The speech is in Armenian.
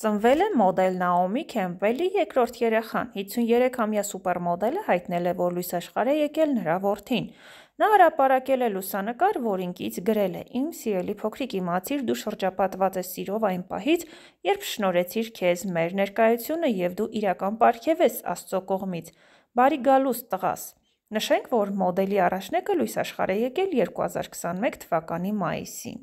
Ծնվել է մոդել Նաոմի Քեմպելի երկրորդ երեխան։ 53-ամյա սուպերմոդելը հայտնել է, որ լույս աշխարհ է եկել նրա որդին։ Նա հրապարակել է լուսանկար, որին կից գրել է. «Իմ սիրելի փոքրիկ իմացիր, դու շրջապատված ես սիրով այն պահից, երբ շնորհեցիր քեզ մեր ներկայությունը եւ դու իրական ապարքև ես Աստծո կողմից։ Բարի գալուստ տղաս»։ Նշենք, որ մոդելի առաջնեկը լույս աշխարհ է եկել 2021 թվականի մայիսին։